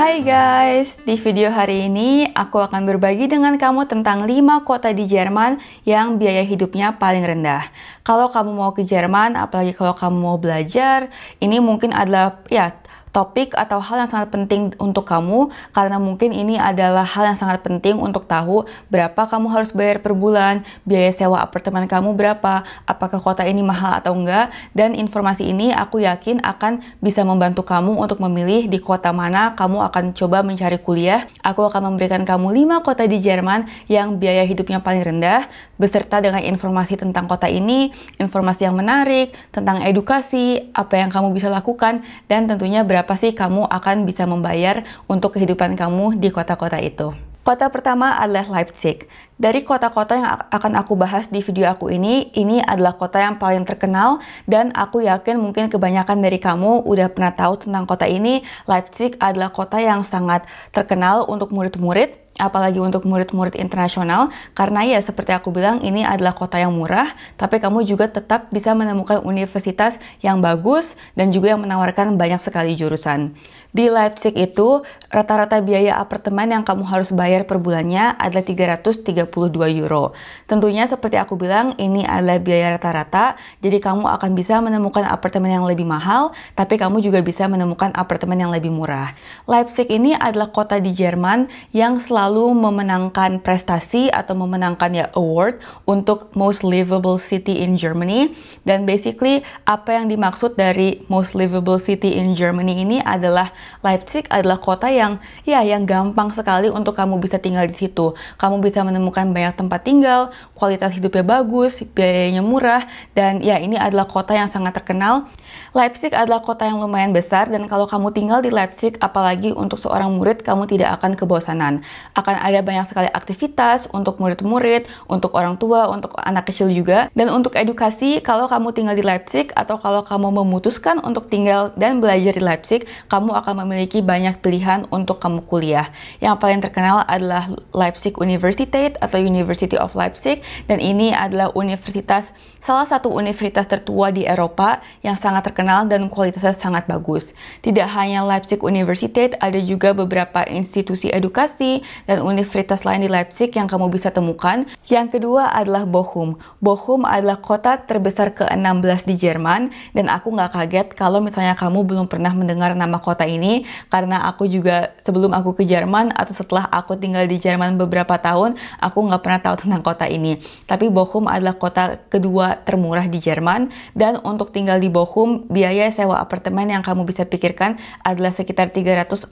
Hai guys, di video hari ini aku akan berbagi dengan kamu tentang 5 kota di Jerman yang biaya hidupnya paling rendah. Kalau kamu mau ke Jerman, apalagi kalau kamu mau belajar, ini mungkin adalah ya topik atau hal yang sangat penting untuk kamu karena mungkin ini adalah hal yang sangat penting untuk tahu berapa kamu harus bayar per bulan, biaya sewa apartemen kamu berapa, apakah kota ini mahal atau enggak dan informasi ini aku yakin akan bisa membantu kamu untuk memilih di kota mana kamu akan coba mencari kuliah. Aku akan memberikan kamu 5 kota di Jerman yang biaya hidupnya paling rendah beserta dengan informasi tentang kota ini, informasi yang menarik, tentang edukasi, apa yang kamu bisa lakukan dan tentunya berapa berapa sih kamu akan bisa membayar untuk kehidupan kamu di kota-kota itu. Kota pertama adalah Leipzig. Dari kota-kota yang akan aku bahas di video aku ini, ini adalah kota yang paling terkenal dan aku yakin mungkin kebanyakan dari kamu udah pernah tahu tentang kota ini. Leipzig adalah kota yang sangat terkenal untuk murid-murid apalagi untuk murid-murid internasional karena ya seperti aku bilang ini adalah kota yang murah tapi kamu juga tetap bisa menemukan universitas yang bagus dan juga yang menawarkan banyak sekali jurusan. Di Leipzig itu rata-rata biaya apartemen yang kamu harus bayar per bulannya adalah 332 euro. Tentunya seperti aku bilang ini adalah biaya rata-rata jadi kamu akan bisa menemukan apartemen yang lebih mahal tapi kamu juga bisa menemukan apartemen yang lebih murah. Leipzig ini adalah kota di Jerman yang selalu selalu memenangkan prestasi atau memenangkan ya award untuk most livable city in Germany dan basically apa yang dimaksud dari most livable city in Germany ini adalah Leipzig adalah kota yang ya yang gampang sekali untuk kamu bisa tinggal di situ. Kamu bisa menemukan banyak tempat tinggal, kualitas hidupnya bagus, biayanya murah dan ya ini adalah kota yang sangat terkenal Leipzig adalah kota yang lumayan besar dan kalau kamu tinggal di Leipzig, apalagi untuk seorang murid, kamu tidak akan kebosanan. Akan ada banyak sekali aktivitas untuk murid-murid, untuk orang tua, untuk anak kecil juga. Dan untuk edukasi, kalau kamu tinggal di Leipzig atau kalau kamu memutuskan untuk tinggal dan belajar di Leipzig, kamu akan memiliki banyak pilihan untuk kamu kuliah. Yang paling terkenal adalah Leipzig University atau University of Leipzig dan ini adalah universitas salah satu universitas tertua di Eropa yang sangat terkenal dan kualitasnya sangat bagus. Tidak hanya Leipzig University, ada juga beberapa institusi edukasi dan universitas lain di Leipzig yang kamu bisa temukan. Yang kedua adalah Bochum. Bochum adalah kota terbesar ke-16 di Jerman dan aku nggak kaget kalau misalnya kamu belum pernah mendengar nama kota ini karena aku juga sebelum aku ke Jerman atau setelah aku tinggal di Jerman beberapa tahun, aku nggak pernah tahu tentang kota ini. Tapi Bochum adalah kota kedua termurah di Jerman dan untuk tinggal di Bochum umum biaya sewa apartemen yang kamu bisa pikirkan adalah sekitar 344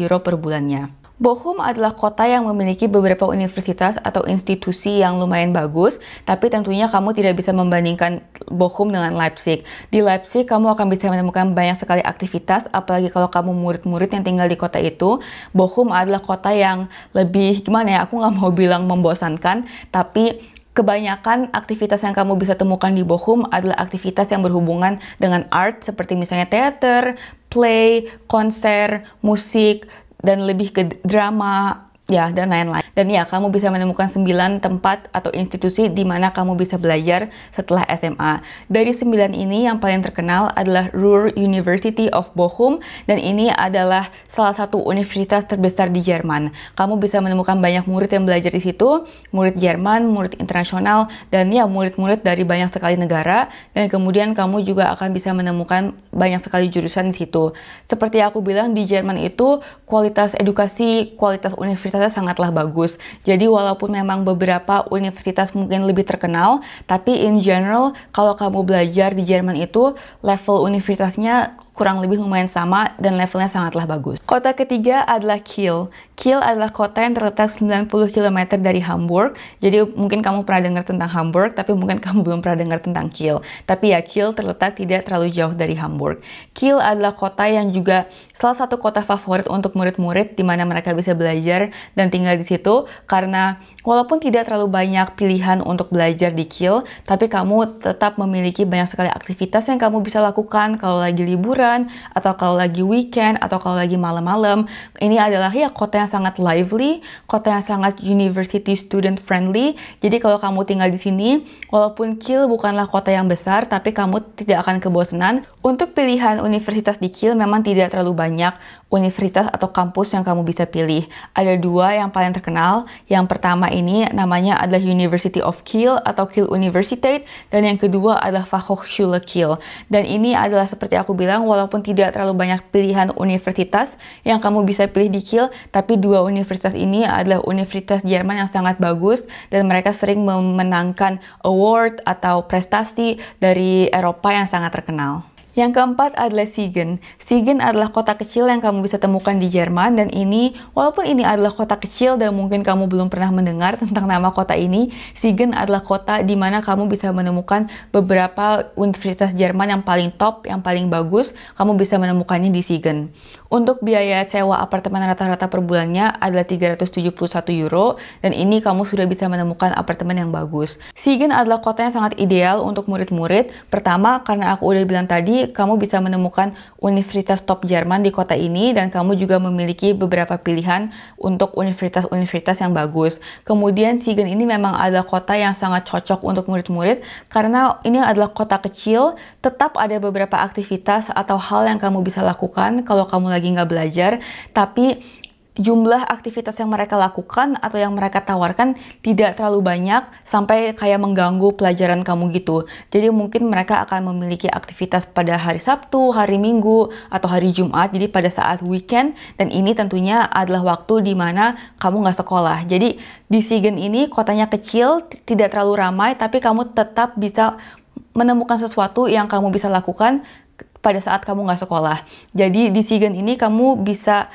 euro per bulannya. Bochum adalah kota yang memiliki beberapa universitas atau institusi yang lumayan bagus, tapi tentunya kamu tidak bisa membandingkan Bochum dengan Leipzig. Di Leipzig, kamu akan bisa menemukan banyak sekali aktivitas, apalagi kalau kamu murid-murid yang tinggal di kota itu. Bochum adalah kota yang lebih, gimana ya, aku nggak mau bilang membosankan, tapi kebanyakan aktivitas yang kamu bisa temukan di Bochum adalah aktivitas yang berhubungan dengan art seperti misalnya teater, play, konser, musik, dan lebih ke drama ya dan lain-lain. Dan ya, kamu bisa menemukan 9 tempat atau institusi di mana kamu bisa belajar setelah SMA. Dari 9 ini yang paling terkenal adalah Ruhr University of Bochum dan ini adalah salah satu universitas terbesar di Jerman. Kamu bisa menemukan banyak murid yang belajar di situ, murid Jerman, murid internasional dan ya murid-murid dari banyak sekali negara dan kemudian kamu juga akan bisa menemukan banyak sekali jurusan di situ. Seperti aku bilang di Jerman itu kualitas edukasi, kualitas universitas universitasnya sangatlah bagus. Jadi walaupun memang beberapa universitas mungkin lebih terkenal, tapi in general kalau kamu belajar di Jerman itu level universitasnya kurang lebih lumayan sama dan levelnya sangatlah bagus. Kota ketiga adalah Kiel. Kiel adalah kota yang terletak 90 km dari Hamburg. Jadi mungkin kamu pernah dengar tentang Hamburg, tapi mungkin kamu belum pernah dengar tentang Kiel. Tapi ya Kiel terletak tidak terlalu jauh dari Hamburg. Kiel adalah kota yang juga salah satu kota favorit untuk murid-murid di mana mereka bisa belajar dan tinggal di situ karena Walaupun tidak terlalu banyak pilihan untuk belajar di Kiel, tapi kamu tetap memiliki banyak sekali aktivitas yang kamu bisa lakukan kalau lagi liburan liburan atau kalau lagi weekend atau kalau lagi malam-malam. Ini adalah ya kota yang sangat lively, kota yang sangat university student friendly. Jadi kalau kamu tinggal di sini, walaupun Kiel bukanlah kota yang besar, tapi kamu tidak akan kebosanan. Untuk pilihan universitas di Kiel memang tidak terlalu banyak universitas atau kampus yang kamu bisa pilih. Ada dua yang paling terkenal. Yang pertama ini namanya adalah University of Kiel atau Kiel University dan yang kedua adalah Fachhochschule Kiel. Dan ini adalah seperti aku bilang walaupun tidak terlalu banyak pilihan universitas yang kamu bisa pilih di Kiel, tapi dua universitas ini adalah universitas Jerman yang sangat bagus dan mereka sering memenangkan award atau prestasi dari Eropa yang sangat terkenal. Yang keempat adalah Siegen. Siegen adalah kota kecil yang kamu bisa temukan di Jerman dan ini walaupun ini adalah kota kecil dan mungkin kamu belum pernah mendengar tentang nama kota ini, Siegen adalah kota di mana kamu bisa menemukan beberapa universitas Jerman yang paling top, yang paling bagus, kamu bisa menemukannya di Siegen. Untuk biaya sewa apartemen rata-rata per bulannya adalah 371 euro dan ini kamu sudah bisa menemukan apartemen yang bagus. Siegen adalah kota yang sangat ideal untuk murid-murid. Pertama, karena aku udah bilang tadi, kamu bisa menemukan universitas top Jerman di kota ini dan kamu juga memiliki beberapa pilihan untuk universitas-universitas yang bagus. Kemudian Siegen ini memang adalah kota yang sangat cocok untuk murid-murid karena ini adalah kota kecil, tetap ada beberapa aktivitas atau hal yang kamu bisa lakukan kalau kamu lagi nggak belajar, tapi jumlah aktivitas yang mereka lakukan atau yang mereka tawarkan tidak terlalu banyak sampai kayak mengganggu pelajaran kamu gitu. Jadi mungkin mereka akan memiliki aktivitas pada hari Sabtu, hari Minggu, atau hari Jumat. Jadi pada saat weekend dan ini tentunya adalah waktu di mana kamu nggak sekolah. Jadi di Sigen ini kotanya kecil, tidak terlalu ramai, tapi kamu tetap bisa menemukan sesuatu yang kamu bisa lakukan pada saat kamu nggak sekolah. Jadi di Sigen ini kamu bisa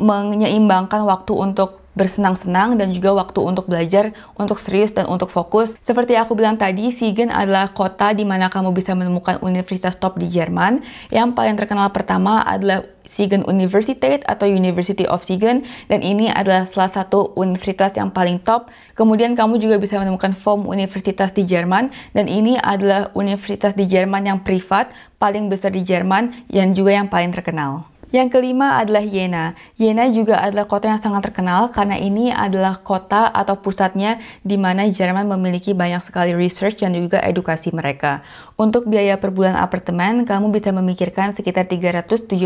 menyeimbangkan waktu untuk bersenang-senang dan juga waktu untuk belajar, untuk serius dan untuk fokus. Seperti aku bilang tadi, Siegen adalah kota di mana kamu bisa menemukan universitas top di Jerman. Yang paling terkenal pertama adalah Siegen Universität atau University of Siegen dan ini adalah salah satu universitas yang paling top. Kemudian kamu juga bisa menemukan form universitas di Jerman dan ini adalah universitas di Jerman yang privat paling besar di Jerman yang juga yang paling terkenal. Yang kelima adalah Yena. Yena juga adalah kota yang sangat terkenal karena ini adalah kota atau pusatnya di mana Jerman memiliki banyak sekali research dan juga edukasi mereka. Untuk biaya per bulan apartemen, kamu bisa memikirkan sekitar 377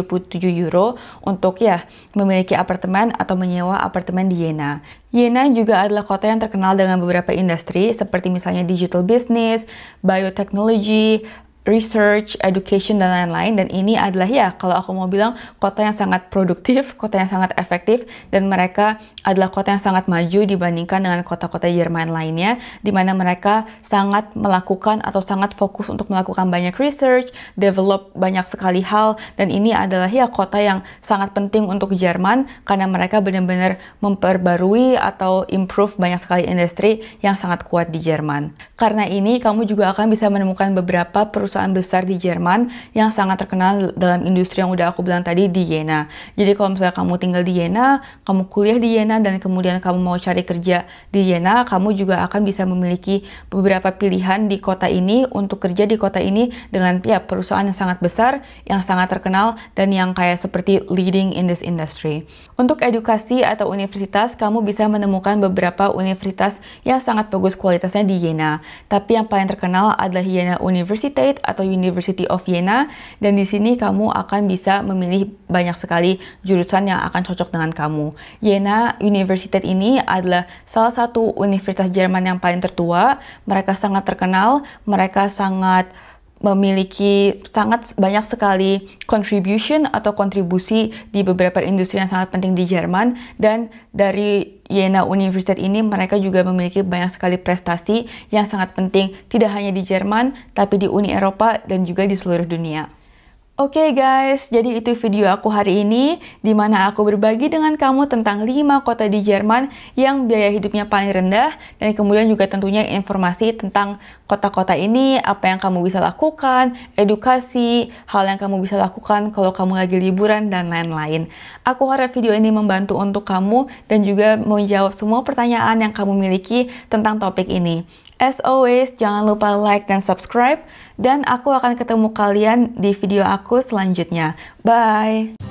euro untuk ya memiliki apartemen atau menyewa apartemen di Yena. Yena juga adalah kota yang terkenal dengan beberapa industri seperti misalnya digital business, biotechnology, research, education, dan lain-lain. Dan ini adalah ya kalau aku mau bilang kota yang sangat produktif, kota yang sangat efektif, dan mereka adalah kota yang sangat maju dibandingkan dengan kota-kota Jerman lainnya, di mana mereka sangat melakukan atau sangat fokus untuk melakukan banyak research, develop banyak sekali hal, dan ini adalah ya kota yang sangat penting untuk Jerman karena mereka benar-benar memperbarui atau improve banyak sekali industri yang sangat kuat di Jerman. Karena ini kamu juga akan bisa menemukan beberapa perusahaan perusahaan besar di Jerman yang sangat terkenal dalam industri yang udah aku bilang tadi di Jena. Jadi kalau misalnya kamu tinggal di Jena, kamu kuliah di Jena dan kemudian kamu mau cari kerja di Jena, kamu juga akan bisa memiliki beberapa pilihan di kota ini untuk kerja di kota ini dengan ya perusahaan yang sangat besar, yang sangat terkenal dan yang kayak seperti leading in this industry. Untuk edukasi atau universitas, kamu bisa menemukan beberapa universitas yang sangat bagus kualitasnya di Jena. Tapi yang paling terkenal adalah Jena University Munich atau University of Vienna dan di sini kamu akan bisa memilih banyak sekali jurusan yang akan cocok dengan kamu. Vienna University ini adalah salah satu universitas Jerman yang paling tertua. Mereka sangat terkenal, mereka sangat memiliki sangat banyak sekali contribution atau kontribusi di beberapa industri yang sangat penting di Jerman dan dari Jena University ini mereka juga memiliki banyak sekali prestasi yang sangat penting tidak hanya di Jerman tapi di Uni Eropa dan juga di seluruh dunia. Oke okay guys, jadi itu video aku hari ini, di mana aku berbagi dengan kamu tentang 5 kota di Jerman yang biaya hidupnya paling rendah, dan kemudian juga tentunya informasi tentang kota-kota ini, apa yang kamu bisa lakukan, edukasi, hal yang kamu bisa lakukan kalau kamu lagi liburan, dan lain-lain. Aku harap video ini membantu untuk kamu, dan juga menjawab semua pertanyaan yang kamu miliki tentang topik ini. As always, jangan lupa like dan subscribe, dan aku akan ketemu kalian di video aku aku selanjutnya. Bye!